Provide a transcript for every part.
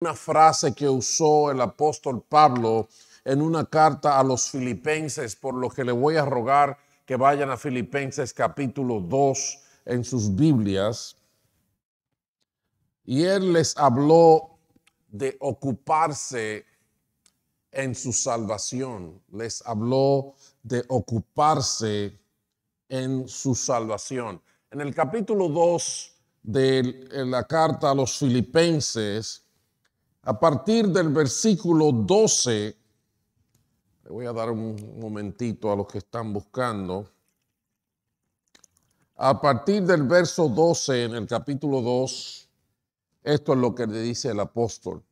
una frase que usó el apóstol Pablo en una carta a los filipenses, por lo que le voy a rogar que vayan a Filipenses capítulo 2 en sus Biblias. Y él les habló de ocuparse en su salvación, les habló de ocuparse en su salvación. En el capítulo 2 de la carta a los filipenses, a partir del versículo 12. Le voy a dar un momentito a los que están buscando. A partir del verso 12 en el capítulo 2, esto es lo que le dice el apóstol.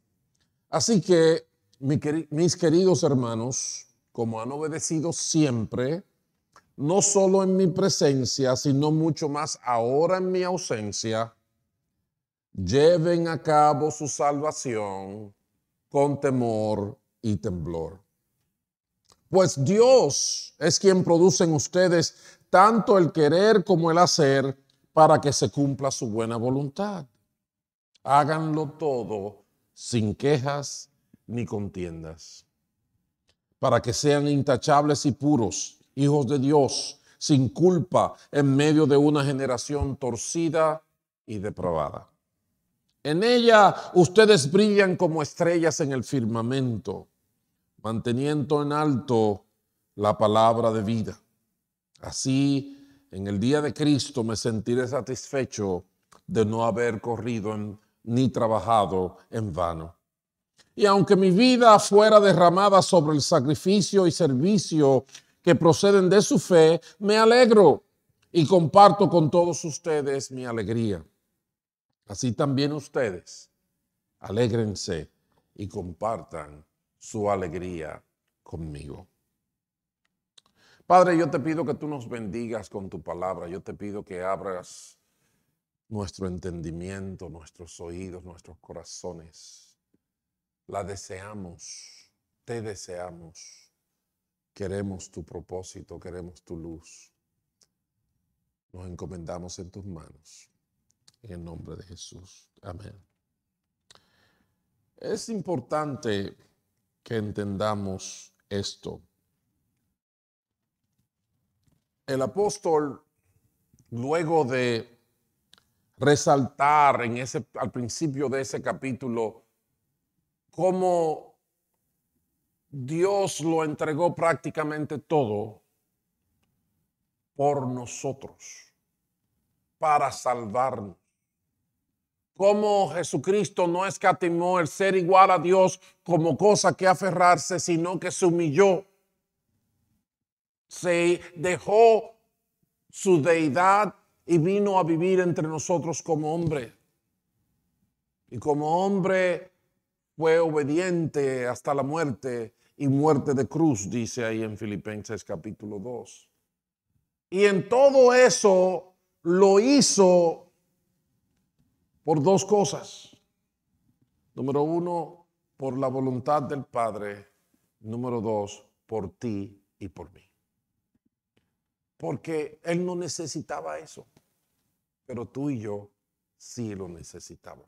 Así que, mis queridos hermanos, como han obedecido siempre, no solo en mi presencia, sino mucho más ahora en mi ausencia, lleven a cabo su salvación con temor y temblor. Pues Dios es quien produce en ustedes tanto el querer como el hacer para que se cumpla su buena voluntad. Háganlo todo sin quejas ni contiendas, para que sean intachables y puros, hijos de Dios, sin culpa en medio de una generación torcida y depravada. En ella ustedes brillan como estrellas en el firmamento, manteniendo en alto la palabra de vida. Así, en el día de Cristo me sentiré satisfecho de no haber corrido ni trabajado en vano. Y aunque mi vida fuera derramada sobre el sacrificio y servicio que proceden de su fe, me alegro y comparto con todos ustedes mi alegría. Así también ustedes, alégrense y compartan su alegría conmigo. Padre, yo te pido que tú nos bendigas con tu palabra, yo te pido que abras nuestro entendimiento, nuestros oídos, nuestros corazones. La deseamos, te deseamos. Queremos tu propósito, queremos tu luz. Nos encomendamos en tus manos. En el nombre de Jesús. Amén. Es importante que entendamos esto. El apóstol, luego de resaltar en ese, al principio de ese capítulo cómo Dios lo entregó prácticamente todo por nosotros, para salvarnos. Como Jesucristo no escatimó el ser igual a Dios como cosa que aferrarse, sino que se humilló. Se dejó su deidad y vino a vivir entre nosotros como hombre. Y como hombre fue obediente hasta la muerte y muerte de cruz, dice ahí en Filipenses capítulo 2. Y en todo eso lo hizo por dos cosas. Número uno, por la voluntad del Padre. Número dos, por ti y por mí. Porque Él no necesitaba eso, pero tú y yo sí lo necesitábamos.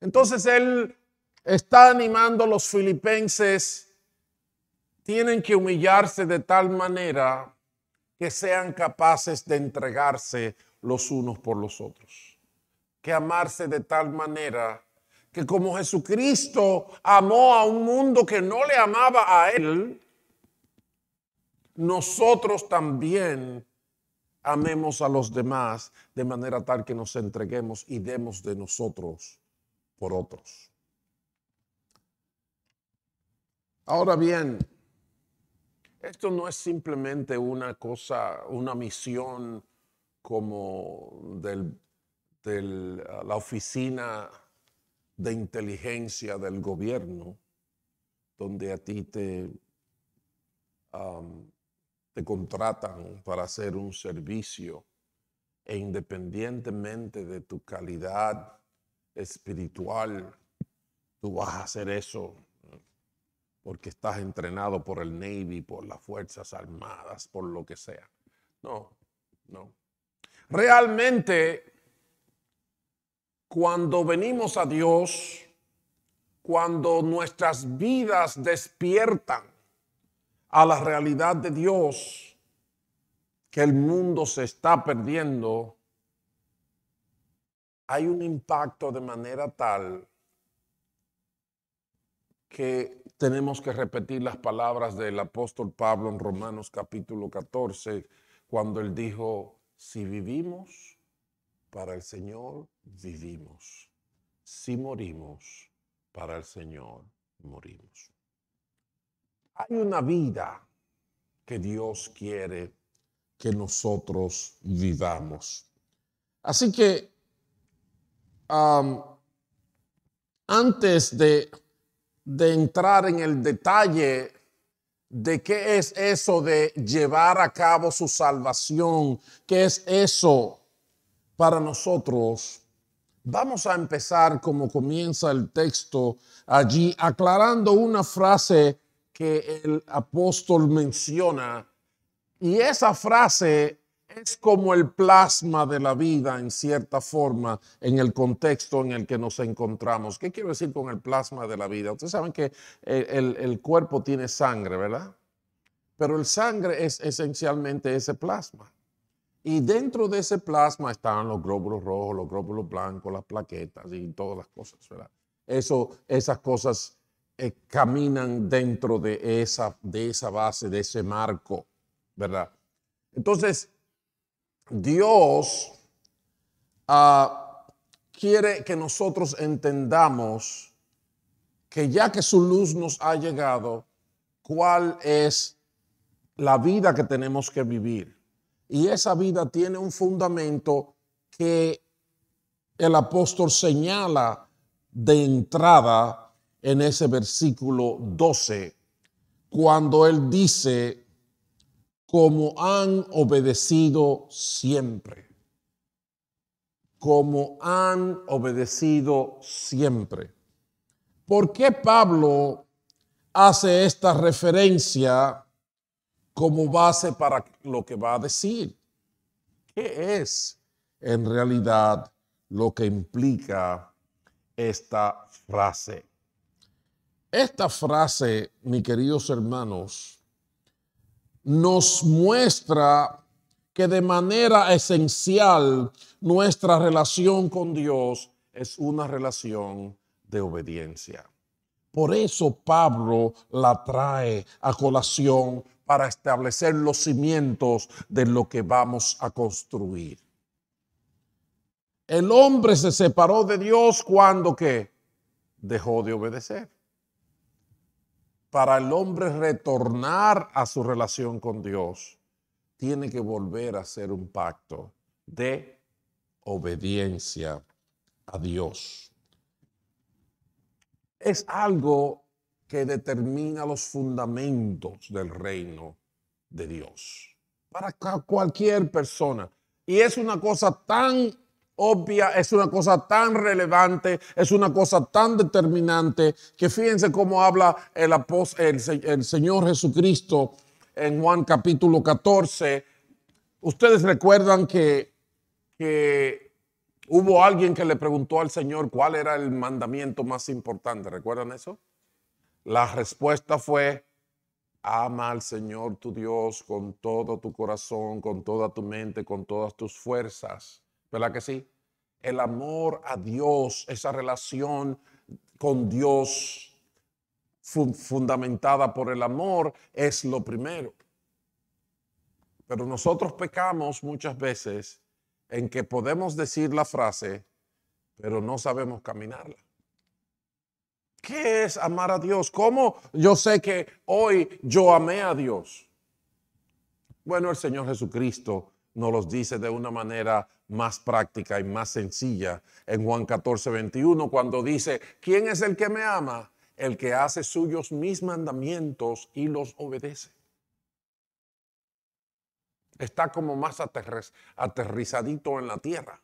Entonces Él está animando a los filipenses, tienen que humillarse de tal manera que sean capaces de entregarse los unos por los otros que amarse de tal manera que como Jesucristo amó a un mundo que no le amaba a él, nosotros también amemos a los demás de manera tal que nos entreguemos y demos de nosotros por otros. Ahora bien, esto no es simplemente una cosa, una misión como del de la oficina de inteligencia del gobierno, donde a ti te, te contratan para hacer un servicio e independientemente de tu calidad espiritual, tú vas a hacer eso porque estás entrenado por el Navy, por las Fuerzas Armadas, por lo que sea. No, no. Realmente cuando venimos a Dios, cuando nuestras vidas despiertan a la realidad de Dios, que el mundo se está perdiendo, hay un impacto de manera tal que tenemos que repetir las palabras del apóstol Pablo en Romanos capítulo 14, cuando él dijo, si vivimos para el Señor, vivimos. Si morimos, para el Señor morimos. Hay una vida que Dios quiere que nosotros vivamos. Así que antes de, de entrar en el detalle de qué es eso de llevar a cabo su salvación, qué es eso para nosotros, Vamos a empezar como comienza el texto allí, aclarando una frase que el apóstol menciona. Y esa frase es como el plasma de la vida en cierta forma en el contexto en el que nos encontramos. ¿Qué quiero decir con el plasma de la vida? Ustedes saben que el, cuerpo tiene sangre, ¿verdad? Pero el sangre es esencialmente ese plasma. Y dentro de ese plasma están los glóbulos rojos, los glóbulos blancos, las plaquetas y todas las cosas, ¿verdad? Eso, esas cosas eh, caminan dentro de esa, de esa base, de ese marco, ¿verdad? Entonces, Dios ah, quiere que nosotros entendamos que ya que su luz nos ha llegado, cuál es la vida que tenemos que vivir. Y esa vida tiene un fundamento que el apóstol señala de entrada en ese versículo 12, cuando él dice, como han obedecido siempre, como han obedecido siempre. ¿Por qué Pablo hace esta referencia como base para lo que va a decir. ¿Qué es en realidad lo que implica esta frase? Esta frase, mis queridos hermanos, nos muestra que de manera esencial nuestra relación con Dios es una relación de obediencia. Por eso Pablo la trae a colación para establecer los cimientos de lo que vamos a construir. El hombre se separó de Dios cuando que dejó de obedecer. Para el hombre retornar a su relación con Dios, tiene que volver a hacer un pacto de obediencia a Dios. Es algo que determina los fundamentos del reino de Dios. Para cualquier persona. Y es una cosa tan obvia, es una cosa tan relevante, es una cosa tan determinante, que fíjense cómo habla el, Señor Jesucristo en Juan capítulo 14. Ustedes recuerdan que, que hubo alguien que le preguntó al Señor cuál era el mandamiento más importante, ¿recuerdan eso? La respuesta fue, ama al Señor tu Dios con todo tu corazón, con toda tu mente, con todas tus fuerzas. ¿Verdad que sí? El amor a Dios, esa relación con Dios fundamentada por el amor es lo primero. Pero nosotros pecamos muchas veces en que podemos decir la frase, pero no sabemos caminarla. ¿Qué es amar a Dios? ¿Cómo yo sé que hoy yo amé a Dios? Bueno, el Señor Jesucristo nos los dice de una manera más práctica y más sencilla en Juan 14, 21, cuando dice, ¿quién es el que me ama? El que hace suyos mis mandamientos y los obedece. Está como más aterrizadito en la tierra.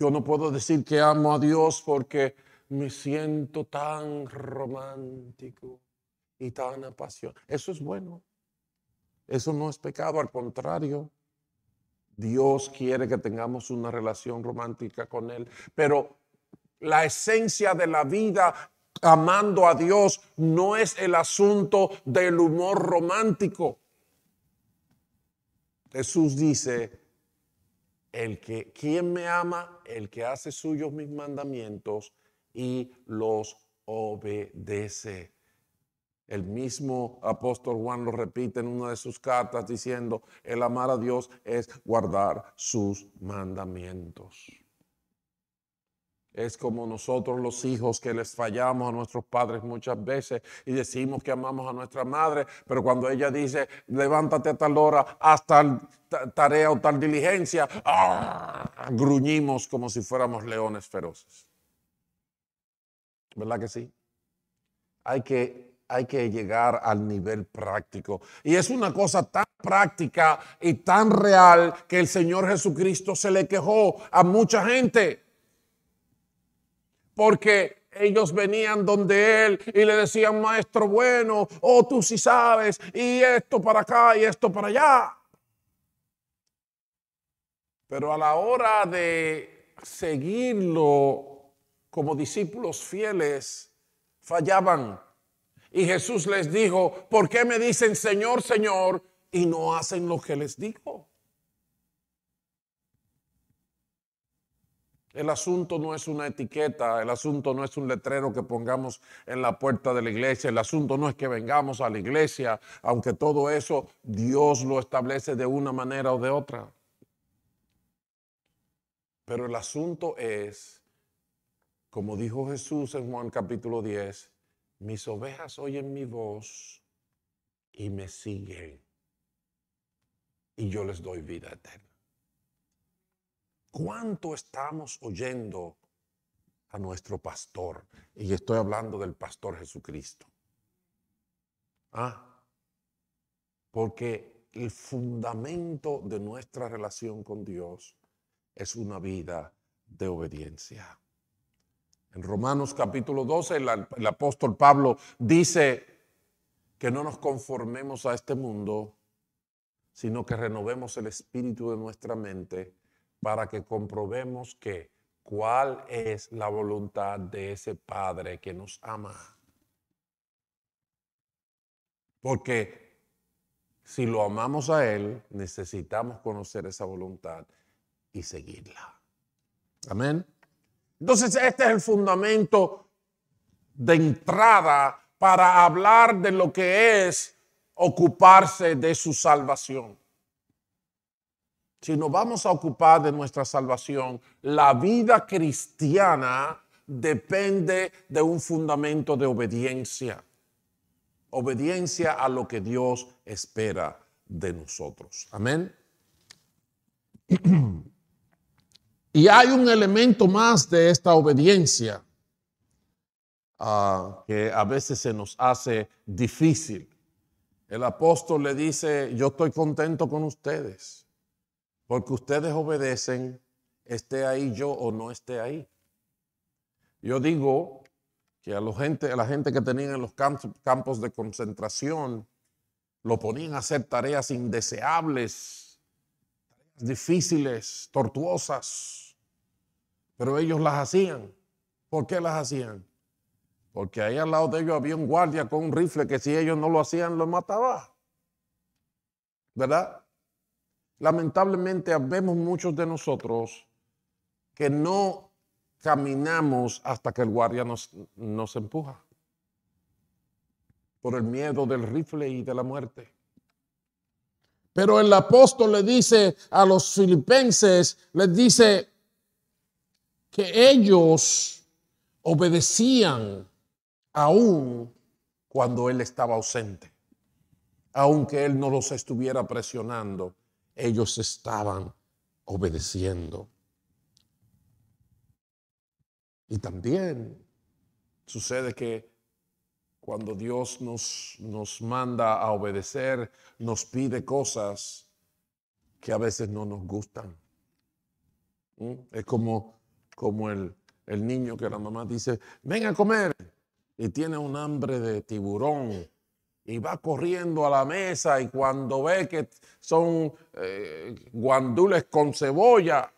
Yo no puedo decir que amo a Dios porque me siento tan romántico y tan apasionado. Eso es bueno. Eso no es pecado, al contrario. Dios quiere que tengamos una relación romántica con Él, pero la esencia de la vida amando a Dios no es el asunto del humor romántico. Jesús dice, el que, quien me ama, el que hace suyos mis mandamientos y los obedece. El mismo apóstol Juan lo repite en una de sus cartas diciendo, el amar a Dios es guardar sus mandamientos. Es como nosotros los hijos que les fallamos a nuestros padres muchas veces y decimos que amamos a nuestra madre, pero cuando ella dice, levántate a tal hora, haz tal tarea o tal diligencia, ¡ah! gruñimos como si fuéramos leones feroces. ¿Verdad que sí? Hay que, hay que llegar al nivel práctico. Y es una cosa tan práctica y tan real que el Señor Jesucristo se le quejó a mucha gente porque ellos venían donde él y le decían, maestro bueno, oh tú sí sabes, y esto para acá y esto para allá. Pero a la hora de seguirlo como discípulos fieles, fallaban. Y Jesús les dijo, ¿por qué me dicen Señor, Señor? Y no hacen lo que les digo. El asunto no es una etiqueta, el asunto no es un letrero que pongamos en la puerta de la iglesia, el asunto no es que vengamos a la iglesia, aunque todo eso Dios lo establece de una manera o de otra. Pero el asunto es, como dijo Jesús en Juan capítulo 10, mis ovejas oyen mi voz y me siguen y yo les doy vida eterna. ¿Cuánto estamos oyendo a nuestro pastor? Y estoy hablando del pastor Jesucristo. Ah, porque el fundamento de nuestra relación con Dios es una vida de obediencia. En Romanos capítulo 12 el, el apóstol Pablo dice que no nos conformemos a este mundo, sino que renovemos el espíritu de nuestra mente para que comprobemos que cuál es la voluntad de ese Padre que nos ama. Porque si lo amamos a Él, necesitamos conocer esa voluntad y seguirla. Amén. Entonces, este es el fundamento de entrada para hablar de lo que es ocuparse de su salvación si nos vamos a ocupar de nuestra salvación, la vida cristiana depende de un fundamento de obediencia. Obediencia a lo que Dios espera de nosotros. Amén. Y hay un elemento más de esta obediencia ah, que a veces se nos hace difícil. El apóstol le dice, yo estoy contento con ustedes porque ustedes obedecen, esté ahí yo o no esté ahí. Yo digo que a, la gente, que tenían en los campos, de concentración, lo ponían a hacer tareas indeseables, difíciles, tortuosas, pero ellos las hacían. ¿Por qué las hacían? Porque ahí al lado de ellos había un guardia con un rifle que si ellos no lo hacían, lo mataba. ¿Verdad? lamentablemente vemos muchos de nosotros que no caminamos hasta que el guardia nos, nos empuja por el miedo del rifle y de la muerte. Pero el apóstol le dice a los filipenses, les dice que ellos obedecían aún cuando él estaba ausente, aunque él no los estuviera presionando ellos estaban obedeciendo. Y también sucede que cuando Dios nos, nos manda a obedecer, nos pide cosas que a veces no nos gustan. ¿Mm? Es como, como el, el niño que la mamá dice, ven a comer, y tiene un hambre de tiburón y va corriendo a la mesa y cuando ve que son eh, guandules con cebolla,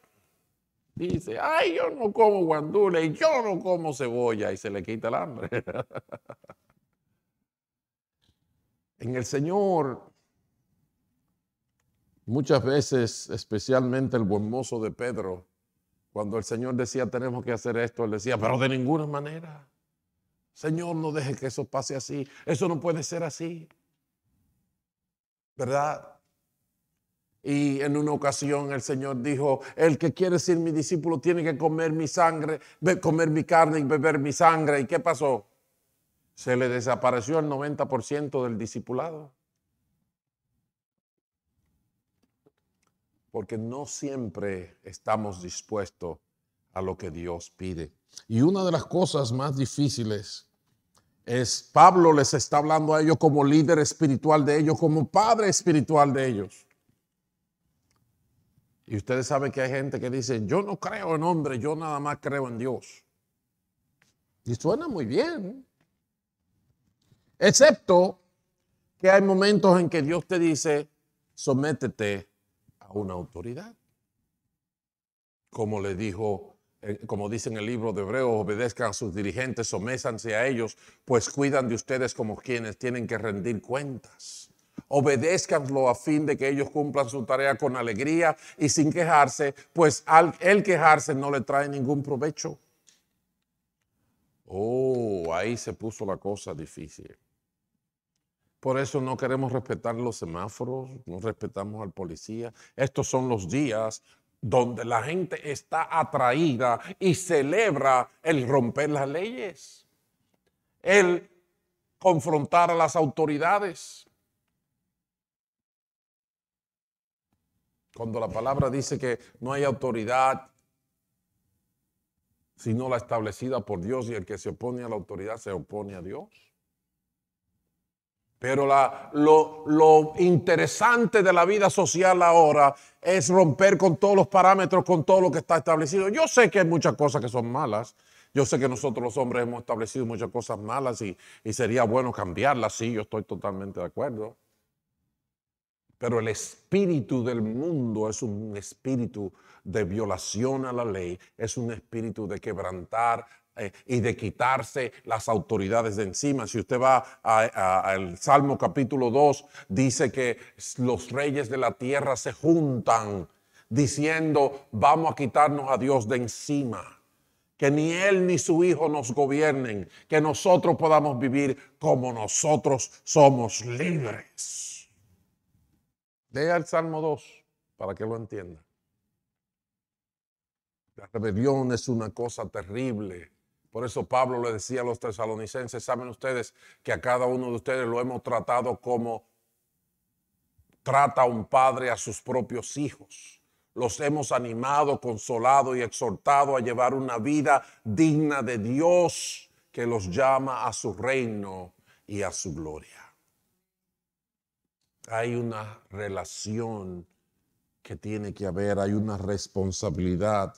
dice, ay, yo no como guandules, yo no como cebolla y se le quita el hambre. en el Señor, muchas veces, especialmente el buen mozo de Pedro, cuando el Señor decía tenemos que hacer esto, él decía, pero de ninguna manera. Señor, no deje que eso pase así. Eso no puede ser así. ¿Verdad? Y en una ocasión el Señor dijo, el que quiere ser mi discípulo tiene que comer mi sangre, comer mi carne y beber mi sangre. ¿Y qué pasó? Se le desapareció el 90% del discipulado. Porque no siempre estamos dispuestos a lo que Dios pide. Y una de las cosas más difíciles es, Pablo les está hablando a ellos como líder espiritual de ellos, como padre espiritual de ellos. Y ustedes saben que hay gente que dice, yo no creo en hombre, yo nada más creo en Dios. Y suena muy bien. Excepto que hay momentos en que Dios te dice, sométete a una autoridad. Como le dijo eh, como dice en el libro de Hebreos, obedezcan a sus dirigentes, somésanse a ellos, pues cuidan de ustedes como quienes tienen que rendir cuentas. Obedézcanlo a fin de que ellos cumplan su tarea con alegría y sin quejarse, pues al el quejarse no le trae ningún provecho. Oh, ahí se puso la cosa difícil. Por eso no queremos respetar los semáforos, no respetamos al policía. Estos son los días donde la gente está atraída y celebra el romper las leyes, el confrontar a las autoridades. Cuando la palabra dice que no hay autoridad sino la establecida por Dios y el que se opone a la autoridad se opone a Dios. Pero lo, interesante de la vida social ahora es romper con todos los parámetros, con todo lo que está establecido. Yo sé que hay muchas cosas que son malas. Yo sé que nosotros los hombres hemos establecido muchas cosas malas y, y sería bueno cambiarlas. Sí, yo estoy totalmente de acuerdo. Pero el espíritu del mundo es un espíritu de violación a la ley, es un espíritu de quebrantar eh, y de quitarse las autoridades de encima. Si usted va al Salmo capítulo 2, dice que los reyes de la tierra se juntan diciendo, vamos a quitarnos a Dios de encima. Que ni Él ni su Hijo nos gobiernen, que nosotros podamos vivir como nosotros somos libres. Lea el Salmo 2 para que lo entienda. La rebelión es una cosa terrible por eso Pablo le decía a los tesalonicenses, saben ustedes que a cada uno de ustedes lo hemos tratado como trata un padre a sus propios hijos. Los hemos animado, consolado y exhortado a llevar una vida digna de Dios que los llama a su reino y a su gloria. Hay una relación que tiene que haber, hay una responsabilidad,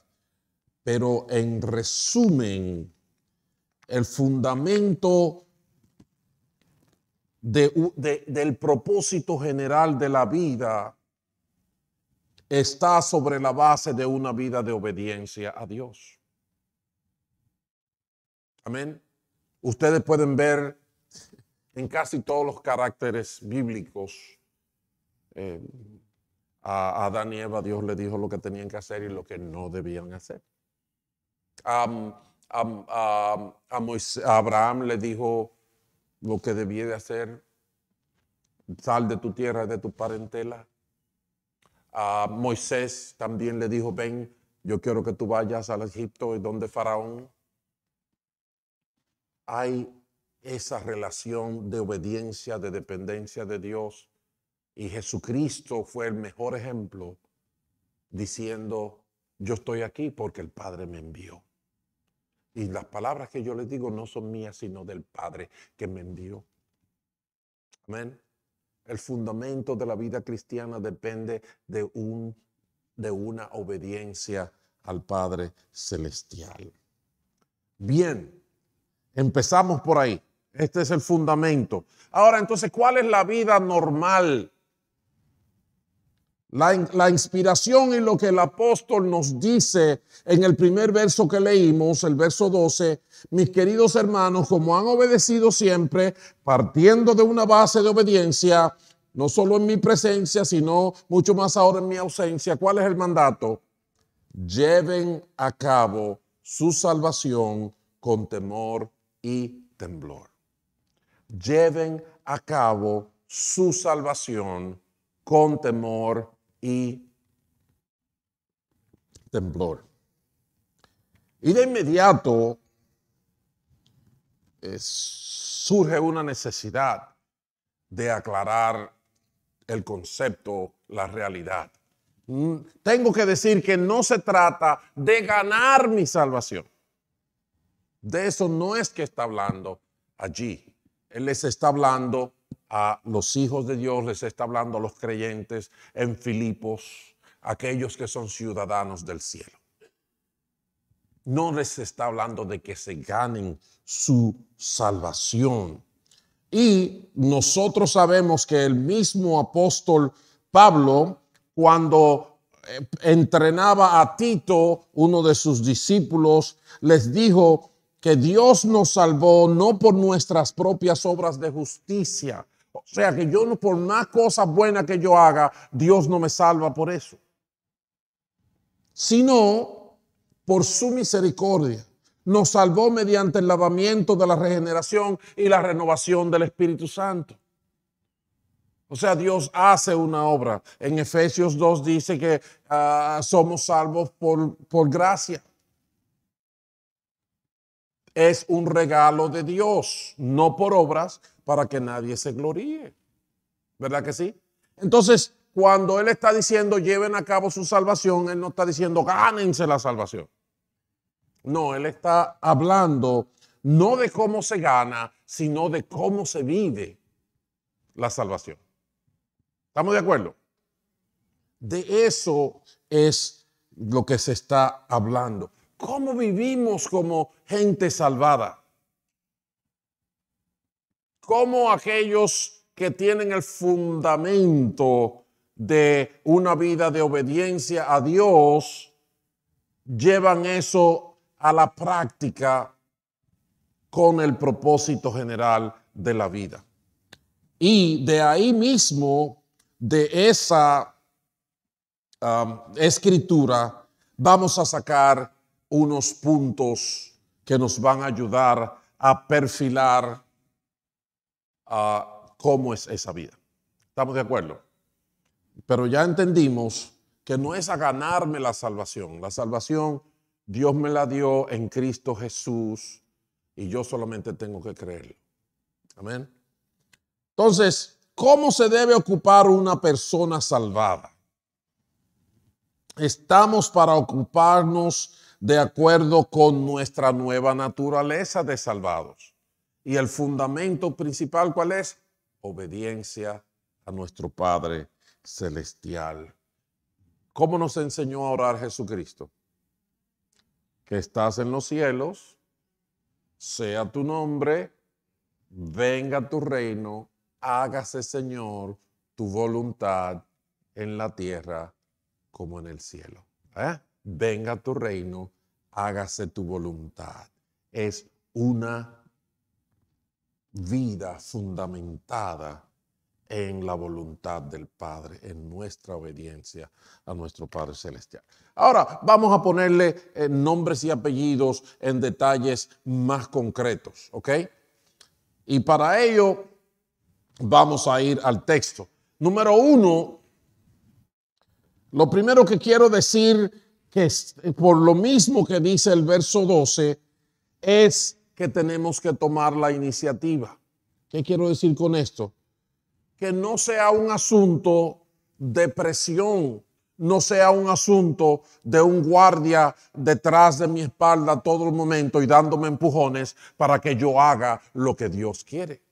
pero en resumen, el fundamento del propósito general de la vida está sobre la base de una vida de obediencia a Dios. Amén. Ustedes pueden ver en casi todos los caracteres bíblicos eh, a Adán y Eva Dios le dijo lo que tenían que hacer y lo que no debían hacer a, Abraham le dijo lo que debía de hacer, sal de tu tierra, de tu parentela. A Moisés también le dijo, ven, yo quiero que tú vayas al Egipto y donde Faraón. Hay esa relación de obediencia, de dependencia de Dios. Y Jesucristo fue el mejor ejemplo diciendo, yo estoy aquí porque el Padre me envió. Y las palabras que yo les digo no son mías, sino del Padre que me envió. Amén. El fundamento de la vida cristiana depende de, un, de una obediencia al Padre Celestial. Bien, empezamos por ahí. Este es el fundamento. Ahora entonces, ¿cuál es la vida normal la, inspiración y lo que el apóstol nos dice en el primer verso que leímos, el verso 12, mis queridos hermanos, como han obedecido siempre, partiendo de una base de obediencia, no solo en mi presencia, sino mucho más ahora en mi ausencia, ¿cuál es el mandato? Lleven a cabo su salvación con temor y temblor. Lleven a cabo su salvación con temor y temblor. Y de inmediato eh, surge una necesidad de aclarar el concepto, la realidad. Mm, tengo que decir que no se trata de ganar mi salvación. De eso no es que está hablando allí. Él les está hablando a los hijos de Dios, les está hablando a los creyentes en Filipos, aquellos que son ciudadanos del cielo. No les está hablando de que se ganen su salvación. Y nosotros sabemos que el mismo apóstol Pablo, cuando eh, entrenaba a Tito, uno de sus discípulos, les dijo, que Dios nos salvó no por nuestras propias obras de justicia. O sea que yo no, por más cosas buenas que yo haga, Dios no me salva por eso. Sino por su misericordia. Nos salvó mediante el lavamiento de la regeneración y la renovación del Espíritu Santo. O sea, Dios hace una obra. En Efesios 2 dice que ah, somos salvos por, por gracia es un regalo de Dios, no por obras para que nadie se gloríe. ¿Verdad que sí? Entonces, cuando Él está diciendo lleven a cabo su salvación, Él no está diciendo gánense la salvación. No, Él está hablando no de cómo se gana, sino de cómo se vive la salvación. ¿Estamos de acuerdo? De eso es lo que se está hablando. ¿Cómo vivimos como gente salvada? ¿Cómo aquellos que tienen el fundamento de una vida de obediencia a Dios llevan eso a la práctica con el propósito general de la vida? Y de ahí mismo, de esa um, escritura, vamos a sacar unos puntos que nos van a ayudar a perfilar ah, cómo es esa vida. ¿Estamos de acuerdo? Pero ya entendimos que no es a ganarme la salvación. La salvación Dios me la dio en Cristo Jesús y yo solamente tengo que creerlo. Amén. Entonces, ¿cómo se debe ocupar una persona salvada? Estamos para ocuparnos de acuerdo con nuestra nueva naturaleza de salvados. Y el fundamento principal, ¿cuál es? Obediencia a nuestro Padre Celestial. ¿Cómo nos enseñó a orar Jesucristo? Que estás en los cielos, sea tu nombre, venga tu reino, hágase Señor tu voluntad en la tierra como en el cielo. ¿Eh? Venga tu reino, hágase tu voluntad. Es una vida fundamentada en la voluntad del Padre, en nuestra obediencia a nuestro Padre Celestial. Ahora vamos a ponerle eh, nombres y apellidos en detalles más concretos, ¿ok? Y para ello vamos a ir al texto. Número uno, lo primero que quiero decir que es, por lo mismo que dice el verso 12, es que tenemos que tomar la iniciativa. ¿Qué quiero decir con esto? Que no sea un asunto de presión, no sea un asunto de un guardia detrás de mi espalda todo el momento y dándome empujones para que yo haga lo que Dios quiere,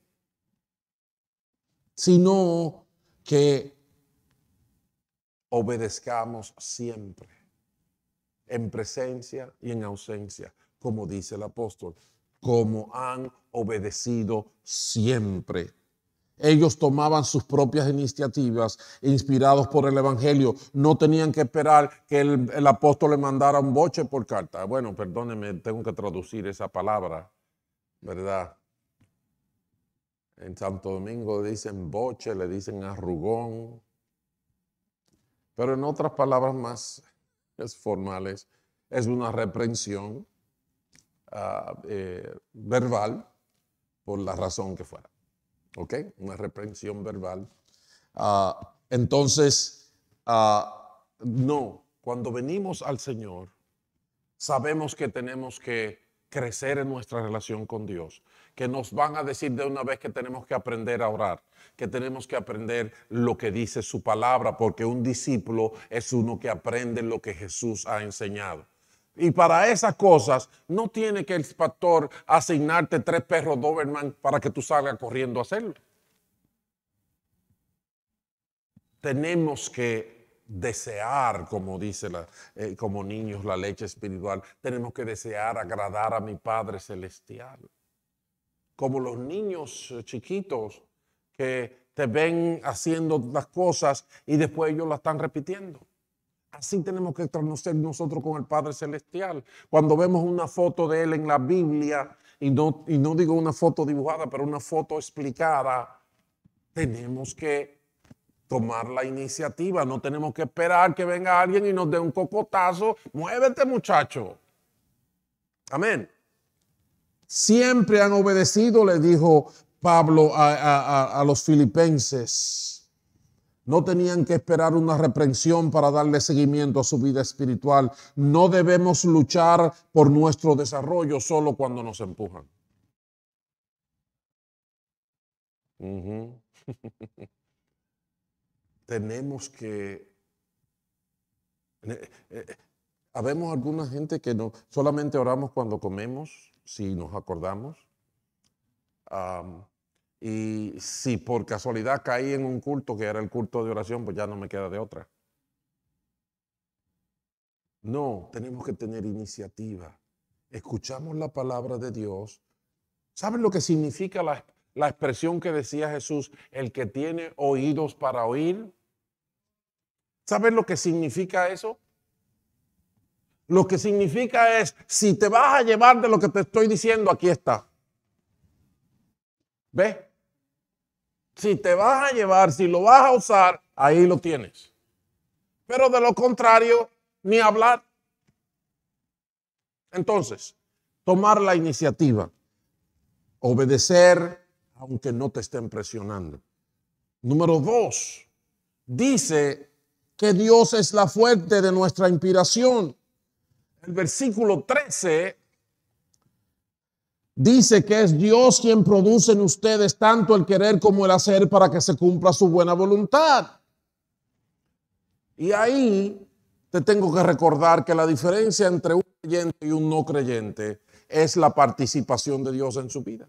sino que obedezcamos siempre en presencia y en ausencia, como dice el apóstol, como han obedecido siempre. Ellos tomaban sus propias iniciativas inspirados por el Evangelio. No tenían que esperar que el, apóstol le mandara un boche por carta. Bueno, perdóneme, tengo que traducir esa palabra, ¿verdad? En Santo Domingo dicen boche, le dicen arrugón. Pero en otras palabras más es formales, es una reprensión ah, eh, verbal por la razón que fuera. ¿Ok? Una reprensión verbal. Ah, entonces, ah, no, cuando venimos al Señor, sabemos que tenemos que crecer en nuestra relación con Dios que nos van a decir de una vez que tenemos que aprender a orar, que tenemos que aprender lo que dice su palabra, porque un discípulo es uno que aprende lo que Jesús ha enseñado. Y para esas cosas no tiene que el pastor asignarte tres perros Doberman para que tú salgas corriendo a hacerlo. Tenemos que desear, como dice la, eh, como niños, la leche espiritual. Tenemos que desear agradar a mi Padre Celestial como los niños eh, chiquitos que te ven haciendo las cosas y después ellos las están repitiendo. Así tenemos que conocer nosotros con el Padre Celestial. Cuando vemos una foto de Él en la Biblia, y no, y no digo una foto dibujada, pero una foto explicada, tenemos que tomar la iniciativa. No tenemos que esperar que venga alguien y nos dé un cocotazo. Muévete, muchacho. Amén siempre han obedecido, le dijo Pablo a, los filipenses. No tenían que esperar una reprensión para darle seguimiento a su vida espiritual. No debemos luchar por nuestro desarrollo solo cuando nos empujan. Tenemos que... Eh, eh, habemos alguna gente que no solamente oramos cuando comemos si nos acordamos. y si por casualidad caí en un culto que era el culto de oración, pues ya no me queda de otra. No, tenemos que tener iniciativa. Escuchamos la palabra de Dios. ¿Saben lo que significa la, la expresión que decía Jesús? El que tiene oídos para oír. ¿Saben lo que significa eso? Lo que significa es, si te vas a llevar de lo que te estoy diciendo, aquí está. ¿Ves? Si te vas a llevar, si lo vas a usar, ahí lo tienes. Pero de lo contrario, ni hablar. Entonces, tomar la iniciativa, obedecer aunque no te estén presionando. Número dos, dice que Dios es la fuente de nuestra inspiración el versículo 13 dice que es Dios quien produce en ustedes tanto el querer como el hacer para que se cumpla su buena voluntad. Y ahí te tengo que recordar que la diferencia entre un creyente y un no creyente es la participación de Dios en su vida.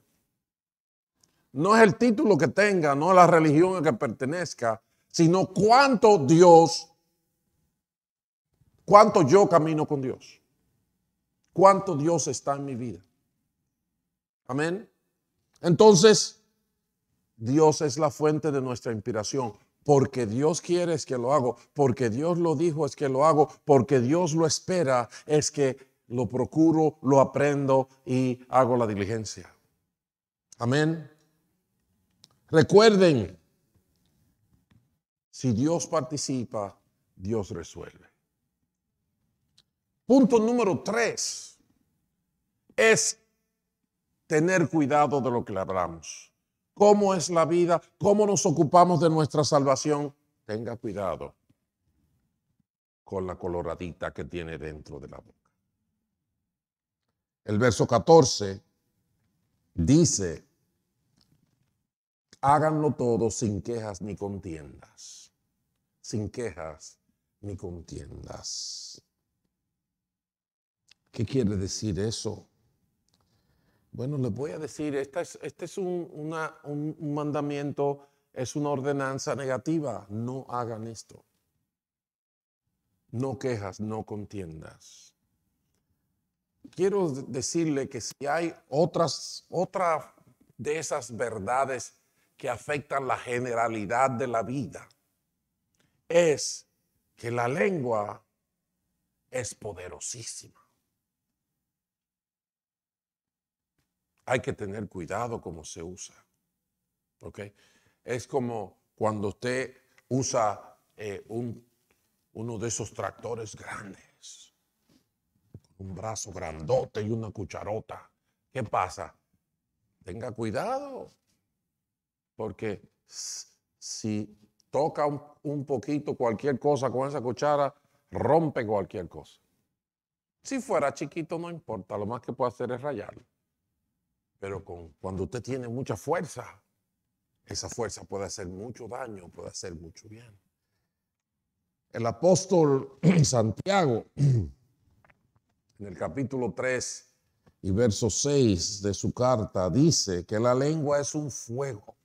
No es el título que tenga, no la religión a que pertenezca, sino cuánto Dios, cuánto yo camino con Dios cuánto Dios está en mi vida. Amén. Entonces, Dios es la fuente de nuestra inspiración. Porque Dios quiere es que lo hago. Porque Dios lo dijo es que lo hago. Porque Dios lo espera es que lo procuro, lo aprendo y hago la diligencia. Amén. Recuerden, si Dios participa, Dios resuelve. Punto número tres es tener cuidado de lo que hablamos. ¿Cómo es la vida? ¿Cómo nos ocupamos de nuestra salvación? Tenga cuidado con la coloradita que tiene dentro de la boca. El verso 14 dice, háganlo todo sin quejas ni contiendas, sin quejas ni contiendas. ¿Qué quiere decir eso? Bueno, les voy a decir, este es, un, mandamiento, es una ordenanza negativa. No hagan esto. No quejas, no contiendas. Quiero decirle que si hay otras, otra de esas verdades que afectan la generalidad de la vida, es que la lengua es poderosísima. hay que tener cuidado cómo se usa. ¿Ok? Es como cuando usted usa eh, un, uno de esos tractores grandes, un brazo grandote y una cucharota. ¿Qué pasa? Tenga cuidado, porque si toca un, un poquito cualquier cosa con esa cuchara, rompe cualquier cosa. Si fuera chiquito no importa, lo más que puede hacer es rayarlo. Pero con, cuando usted tiene mucha fuerza, esa fuerza puede hacer mucho daño, puede hacer mucho bien. El apóstol Santiago, en el capítulo 3 y verso 6 de su carta, dice que la lengua es un fuego,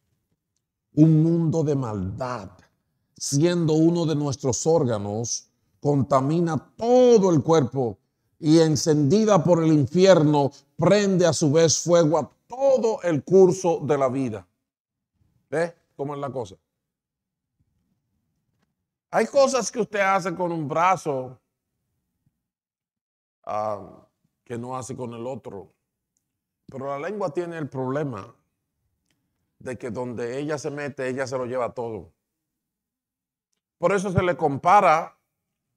un mundo de maldad, siendo uno de nuestros órganos, contamina todo el cuerpo y encendida por el infierno, prende a su vez fuego a todo el curso de la vida. ¿Ves cómo es la cosa? Hay cosas que usted hace con un brazo ah, que no hace con el otro. Pero la lengua tiene el problema de que donde ella se mete, ella se lo lleva todo. Por eso se le compara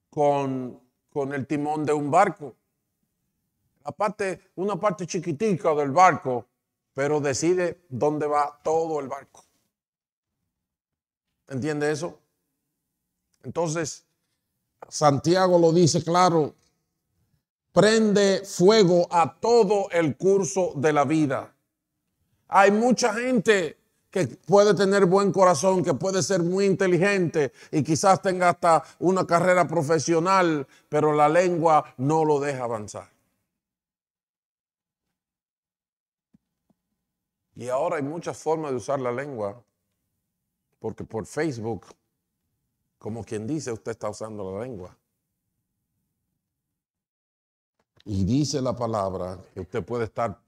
con con el timón de un barco. La una parte chiquitica del barco, pero decide dónde va todo el barco. ¿Entiende eso? Entonces, Santiago lo dice claro, prende fuego a todo el curso de la vida. Hay mucha gente que puede tener buen corazón, que puede ser muy inteligente y quizás tenga hasta una carrera profesional, pero la lengua no lo deja avanzar. Y ahora hay muchas formas de usar la lengua, porque por Facebook, como quien dice, usted está usando la lengua. Y dice la palabra que usted puede estar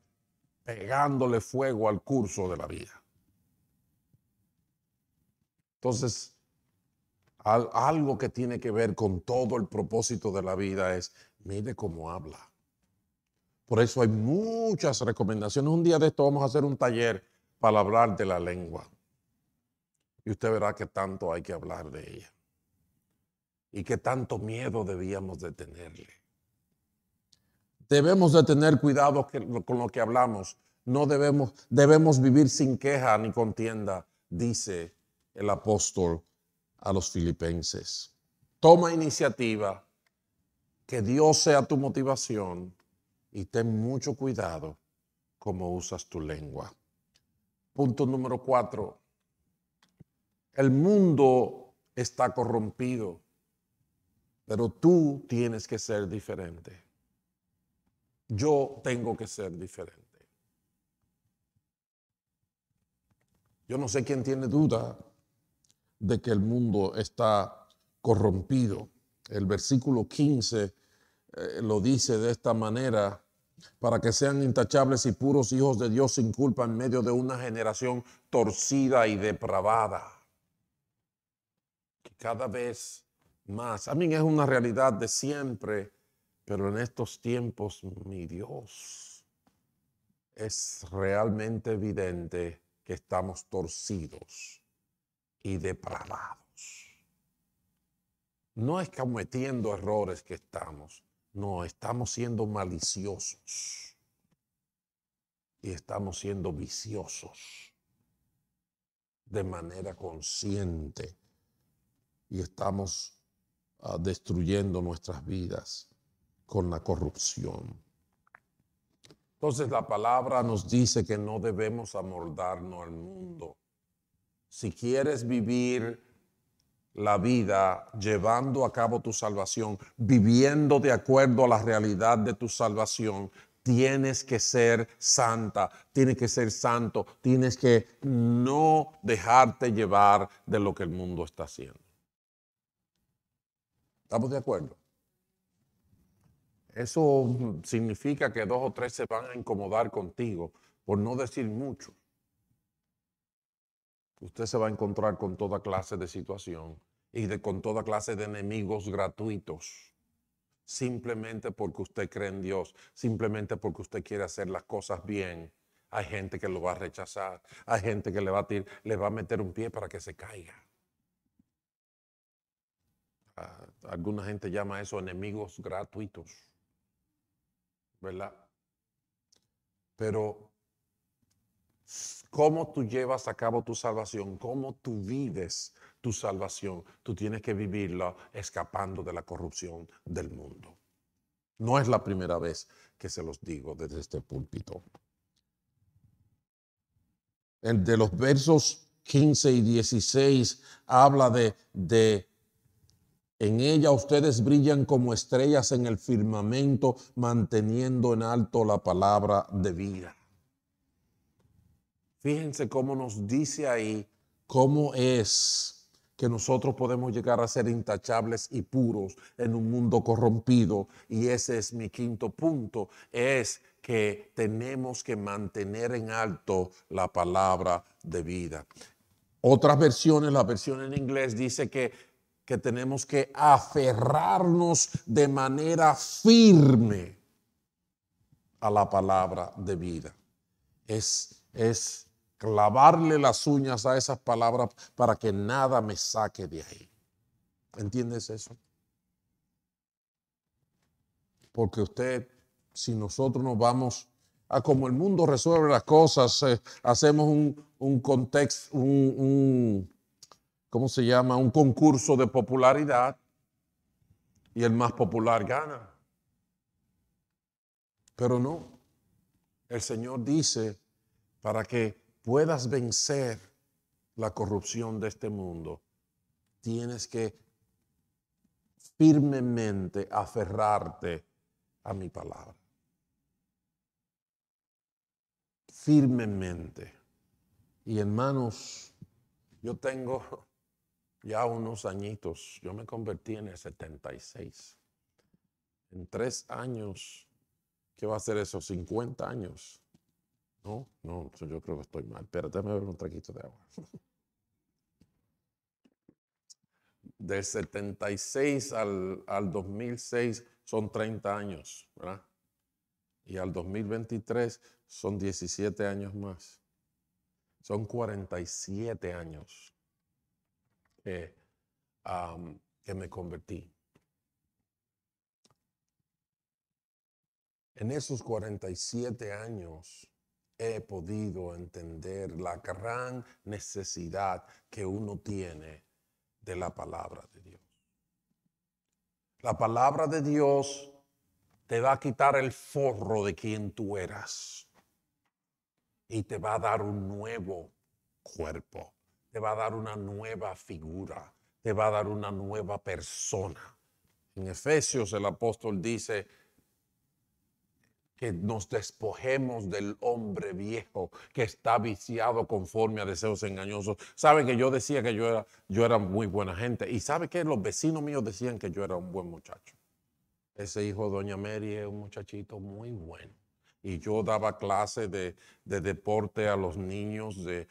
pegándole fuego al curso de la vida. Entonces, algo que tiene que ver con todo el propósito de la vida es, mire cómo habla. Por eso hay muchas recomendaciones. Un día de esto vamos a hacer un taller para hablar de la lengua. Y usted verá que tanto hay que hablar de ella. Y que tanto miedo debíamos de tenerle. Debemos de tener cuidado con lo que hablamos. No debemos, debemos vivir sin queja ni contienda, dice el apóstol a los filipenses. Toma iniciativa, que Dios sea tu motivación y ten mucho cuidado cómo usas tu lengua. Punto número cuatro. El mundo está corrompido, pero tú tienes que ser diferente. Yo tengo que ser diferente. Yo no sé quién tiene duda de que el mundo está corrompido. El versículo 15 eh, lo dice de esta manera, para que sean intachables y puros hijos de Dios sin culpa en medio de una generación torcida y depravada, cada vez más, a mí es una realidad de siempre, pero en estos tiempos, mi Dios, es realmente evidente que estamos torcidos y depravados. No es cometiendo errores que estamos, no, estamos siendo maliciosos y estamos siendo viciosos de manera consciente y estamos ah, destruyendo nuestras vidas con la corrupción. Entonces la palabra nos dice que no debemos amordarnos al mundo, si quieres vivir la vida llevando a cabo tu salvación, viviendo de acuerdo a la realidad de tu salvación, tienes que ser santa, tienes que ser santo, tienes que no dejarte llevar de lo que el mundo está haciendo. ¿Estamos de acuerdo? Eso significa que dos o tres se van a incomodar contigo, por no decir mucho usted se va a encontrar con toda clase de situación y con toda clase de enemigos gratuitos. Simplemente porque usted cree en Dios, simplemente porque usted quiere hacer las cosas bien, hay gente que lo va a rechazar, hay gente que le va a, le va a meter un pie para que se caiga. Ah, alguna gente llama eso enemigos gratuitos, ¿verdad? Pero cómo tú llevas a cabo tu salvación, cómo tú vives tu salvación. Tú tienes que vivirla escapando de la corrupción del mundo. No es la primera vez que se los digo desde este púlpito. El De los versos 15 y 16 habla de, de en ella ustedes brillan como estrellas en el firmamento, manteniendo en alto la palabra de vida. Fíjense cómo nos dice ahí cómo es que nosotros podemos llegar a ser intachables y puros en un mundo corrompido. Y ese es mi quinto punto, es que tenemos que mantener en alto la palabra de vida. Otras versiones, la versión en inglés dice que, tenemos que aferrarnos de manera firme a la palabra de vida. Es, es clavarle las uñas a esas palabras para que nada me saque de ahí. ¿Entiendes eso? Porque usted, si nosotros nos vamos a como el mundo resuelve las cosas, eh, hacemos un, contexto, un, ¿cómo se llama? Un concurso de popularidad y el más popular gana. Pero no, el Señor dice para que puedas vencer la corrupción de este mundo, tienes que firmemente aferrarte a mi palabra. Firmemente. Y hermanos, yo tengo ya unos añitos, yo me convertí en el 76. En tres años, ¿qué va a ser eso? 50 años. No, no, yo creo que estoy mal. Pero déjame ver un traquito de agua. Del 76 al, 2006 son 30 años, ¿verdad? Y al 2023 son 17 años más. Son 47 años que me convertí. En esos 47 años, he podido entender la gran necesidad que uno tiene de la palabra de Dios. La palabra de Dios te va a quitar el forro de quien tú eras y te va a dar un nuevo cuerpo, te va a dar una nueva figura, te va a dar una nueva persona. En Efesios el apóstol dice, que nos despojemos del hombre viejo que está viciado conforme a deseos engañosos. Saben que yo decía que yo era, yo era muy buena gente y sabe que los vecinos míos decían que yo era un buen muchacho. Ese hijo, doña Mary, es un muchachito muy bueno y yo daba clases de, de, deporte a los niños de,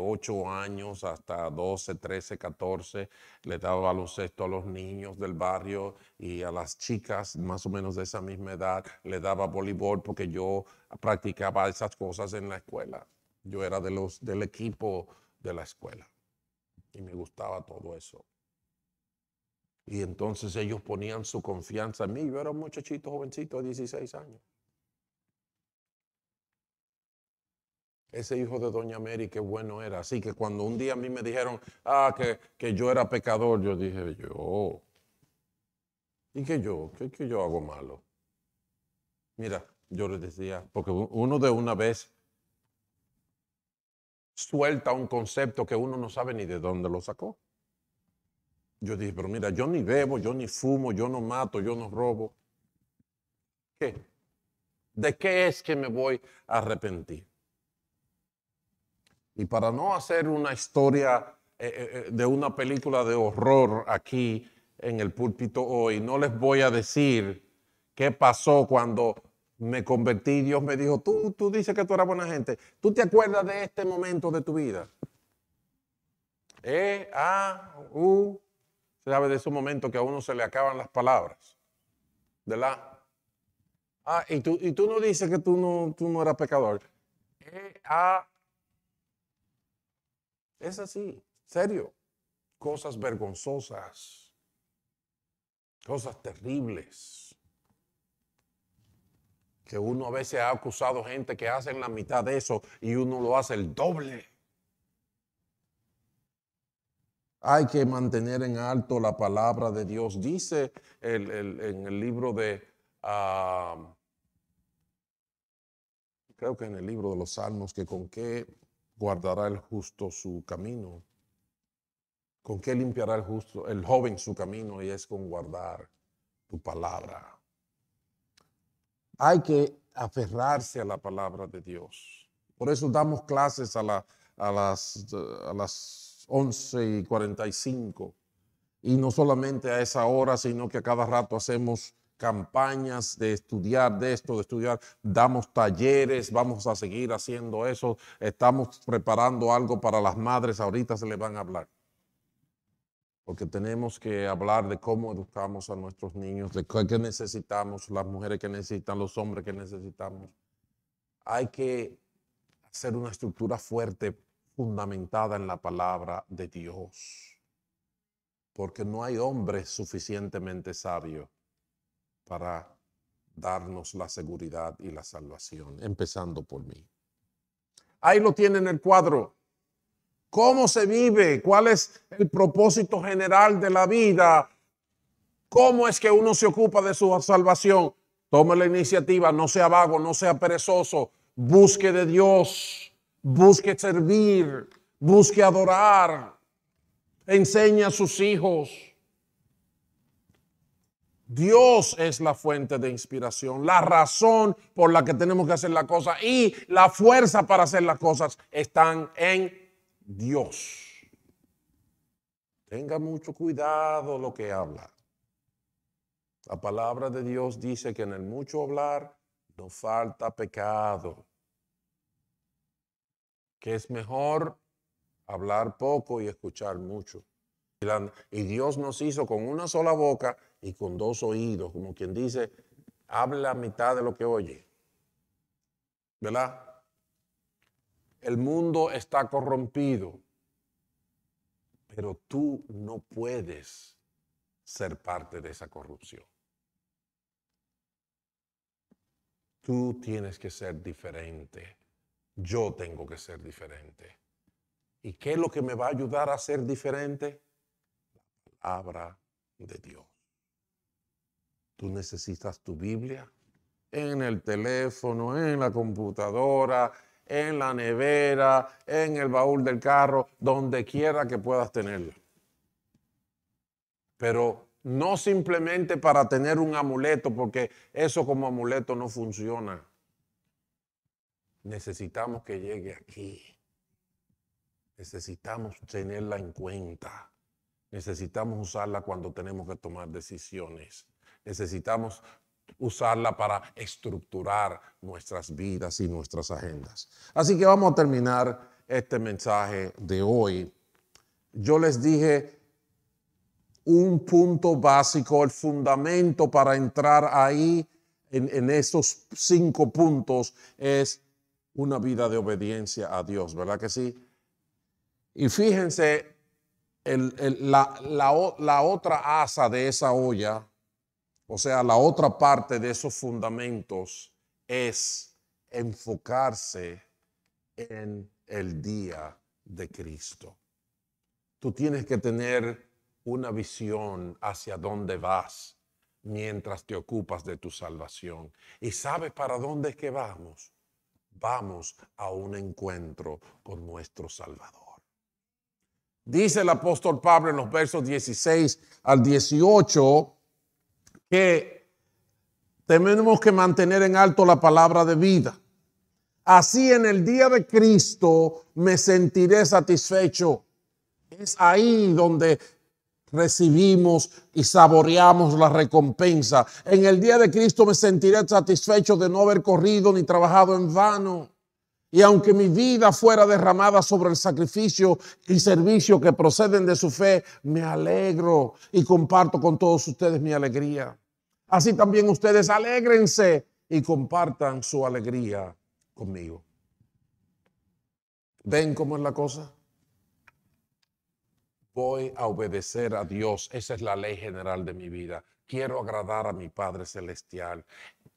8 años hasta 12, 13, 14. Le daba baloncesto a los niños del barrio y a las chicas más o menos de esa misma edad. Le daba voleibol porque yo practicaba esas cosas en la escuela. Yo era de los, del equipo de la escuela y me gustaba todo eso. Y entonces ellos ponían su confianza en mí. Yo era un muchachito jovencito de 16 años. Ese hijo de Doña Mary, qué bueno era. Así que cuando un día a mí me dijeron, ah, que, yo era pecador, yo dije, yo. ¿Y qué yo? ¿Qué, qué yo hago malo? Mira, yo les decía, porque uno de una vez suelta un concepto que uno no sabe ni de dónde lo sacó. Yo dije, pero mira, yo ni bebo, yo ni fumo, yo no mato, yo no robo. ¿Qué? ¿De qué es que me voy a arrepentir? Y para no hacer una historia eh, eh, eh, de una película de horror aquí en el púlpito hoy, no les voy a decir qué pasó cuando me convertí Dios me dijo, tú, tú dices que tú eras buena gente, ¿tú te acuerdas de este momento de tu vida? E, A, U, sabes de esos momentos que a uno se le acaban las palabras, ¿verdad? Ah, y tú, y tú no dices que tú no, tú no eras pecador. E, A, es así, serio. Cosas vergonzosas, cosas terribles, que uno a veces ha acusado gente que hacen la mitad de eso y uno lo hace el doble. Hay que mantener en alto la palabra de Dios. Dice el, en el libro de, ah, creo que en el libro de los Salmos, que con qué guardará el justo su camino. ¿Con qué limpiará el justo, el joven su camino? Y es con guardar tu palabra. Hay que aferrarse a la palabra de Dios. Por eso damos clases a, las, a las 11 eh, y 45. Y no solamente a esa hora, sino que a cada rato hacemos campañas de estudiar de esto, de estudiar, damos talleres, vamos a seguir haciendo eso, estamos preparando algo para las madres, ahorita se les van a hablar. Porque tenemos que hablar de cómo educamos a nuestros niños, de qué necesitamos, las mujeres que necesitan, los hombres que necesitamos. Hay que hacer una estructura fuerte, fundamentada en la palabra de Dios. Porque no hay hombres suficientemente sabios para darnos la seguridad y la salvación, empezando por mí. Ahí lo tienen el cuadro. ¿Cómo se vive? ¿Cuál es el propósito general de la vida? ¿Cómo es que uno se ocupa de su salvación? Tome la iniciativa, no sea vago, no sea perezoso, busque de Dios, busque servir, busque adorar, enseña a sus hijos. Dios es la fuente de inspiración, la razón por la que tenemos que hacer las cosas y la fuerza para hacer las cosas están en Dios. Tenga mucho cuidado lo que habla. La palabra de Dios dice que en el mucho hablar no falta pecado, que es mejor hablar poco y escuchar mucho. Y, y Dios nos hizo con una sola boca y con dos oídos, como quien dice, habla mitad de lo que oye. ¿Verdad? El mundo está corrompido, pero tú no puedes ser parte de esa corrupción. Tú tienes que ser diferente. Yo tengo que ser diferente. ¿Y qué es lo que me va a ayudar a ser diferente? La palabra de Dios. Tú necesitas tu Biblia en el teléfono, en la computadora, en la nevera, en el baúl del carro, donde quiera que puedas tenerla. Pero no simplemente para tener un amuleto, porque eso como amuleto no funciona. Necesitamos que llegue aquí. Necesitamos tenerla en cuenta. Necesitamos usarla cuando tenemos que tomar decisiones necesitamos usarla para estructurar nuestras vidas y nuestras agendas. Así que vamos a terminar este mensaje de hoy. Yo les dije un punto básico, el fundamento para entrar ahí en, esos cinco puntos es una vida de obediencia a Dios, ¿verdad que sí? Y fíjense la otra asa de esa olla o sea, la otra parte de esos fundamentos es enfocarse en el día de Cristo. Tú tienes que tener una visión hacia dónde vas mientras te ocupas de tu salvación. ¿Y sabes para dónde es que vamos? Vamos a un encuentro con nuestro Salvador. Dice el apóstol Pablo en los versos 16 al 18, que tenemos que mantener en alto la palabra de vida. Así en el día de Cristo me sentiré satisfecho. Es ahí donde recibimos y saboreamos la recompensa. En el día de Cristo me sentiré satisfecho de no haber corrido ni trabajado en vano. Y aunque mi vida fuera derramada sobre el sacrificio y servicio que proceden de su fe, me alegro y comparto con todos ustedes mi alegría. Así también ustedes alégrense y compartan su alegría conmigo. ¿Ven cómo es la cosa? Voy a obedecer a Dios. Esa es la ley general de mi vida. Quiero agradar a mi Padre Celestial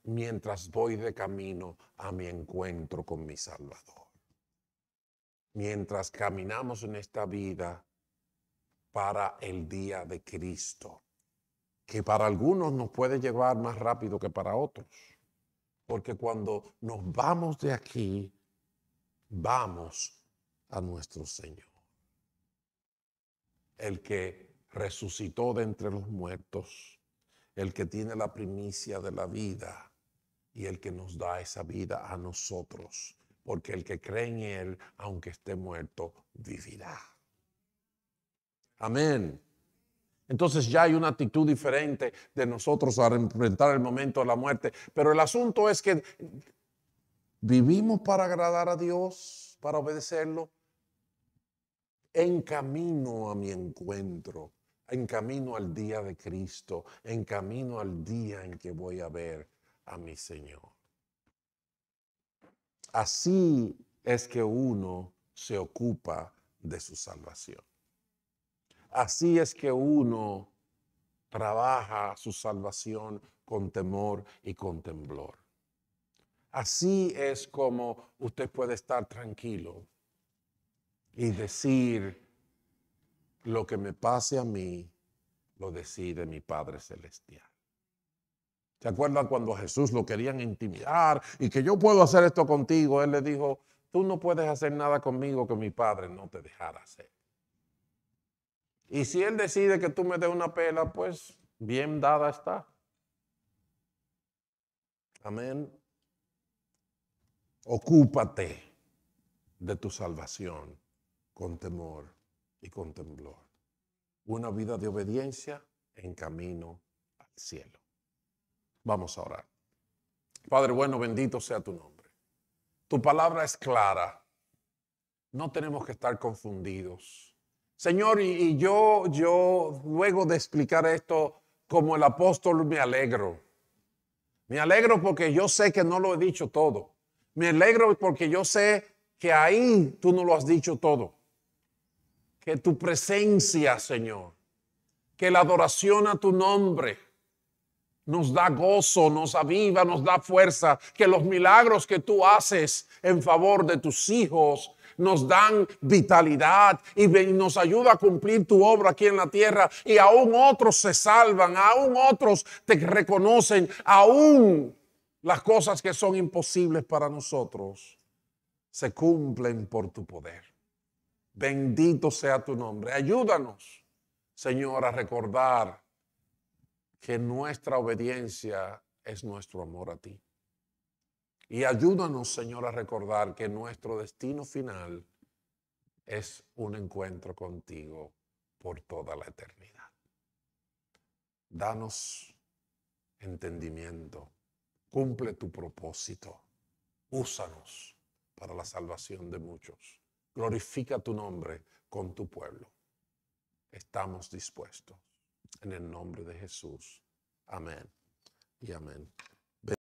mientras voy de camino a mi encuentro con mi Salvador. Mientras caminamos en esta vida para el día de Cristo que para algunos nos puede llevar más rápido que para otros. Porque cuando nos vamos de aquí, vamos a nuestro Señor. El que resucitó de entre los muertos, el que tiene la primicia de la vida y el que nos da esa vida a nosotros. Porque el que cree en Él, aunque esté muerto, vivirá. Amén. Entonces ya hay una actitud diferente de nosotros a enfrentar el momento de la muerte. Pero el asunto es que vivimos para agradar a Dios, para obedecerlo, en camino a mi encuentro, en camino al día de Cristo, en camino al día en que voy a ver a mi Señor. Así es que uno se ocupa de su salvación. Así es que uno trabaja su salvación con temor y con temblor. Así es como usted puede estar tranquilo y decir, lo que me pase a mí, lo decide mi Padre Celestial. ¿Se acuerdan cuando a Jesús lo querían intimidar y que yo puedo hacer esto contigo? Él le dijo, tú no puedes hacer nada conmigo que mi Padre no te dejara hacer. Y si Él decide que tú me des una pela, pues bien dada está. Amén. Ocúpate de tu salvación con temor y con temblor. Una vida de obediencia en camino al cielo. Vamos a orar. Padre bueno, bendito sea tu nombre. Tu palabra es clara. No tenemos que estar confundidos. Señor, y, yo, yo, luego de explicar esto, como el apóstol, me alegro. Me alegro porque yo sé que no lo he dicho todo. Me alegro porque yo sé que ahí tú no lo has dicho todo. Que tu presencia, Señor, que la adoración a tu nombre nos da gozo, nos aviva, nos da fuerza, que los milagros que tú haces en favor de tus hijos nos dan vitalidad y nos ayuda a cumplir tu obra aquí en la tierra. Y aún otros se salvan, aún otros te reconocen, aún las cosas que son imposibles para nosotros se cumplen por tu poder. Bendito sea tu nombre. Ayúdanos, Señor, a recordar que nuestra obediencia es nuestro amor a ti. Y ayúdanos, Señor, a recordar que nuestro destino final es un encuentro contigo por toda la eternidad. Danos entendimiento, cumple tu propósito, úsanos para la salvación de muchos. Glorifica tu nombre con tu pueblo. Estamos dispuestos. En el nombre de Jesús. Amén y amén.